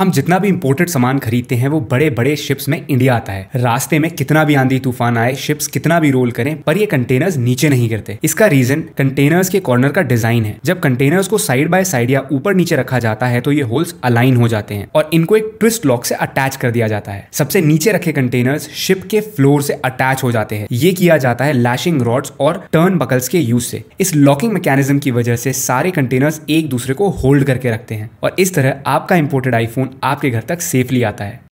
हम जितना भी इम्पोर्टेड सामान खरीदते हैं वो बड़े बड़े शिप्स में इंडिया आता है रास्ते में कितना भी आंधी तूफान आए शिप्स कितना भी रोल करें पर ये कंटेनर्स नीचे नहीं गिरते इसका रीजन कंटेनर्स के कॉर्नर का डिजाइन है जब कंटेनर्स को साइड बाय साइड या ऊपर नीचे रखा जाता है तो ये होल्स अलाइन हो जाते हैं और इनको एक ट्विस्ट लॉक से अटैच कर दिया जाता है सबसे नीचे रखे कंटेनर्स शिप के फ्लोर से अटैच हो जाते हैं ये किया जाता है लैशिंग रॉड्स और टर्न बकल्स के यूज से इस लॉकिंग मैकेनिज्म की वजह से सारे कंटेनर्स एक दूसरे को होल्ड करके रखते हैं और इस तरह आपका इम्पोर्टेड आईफोन आपके घर तक सेफली आता है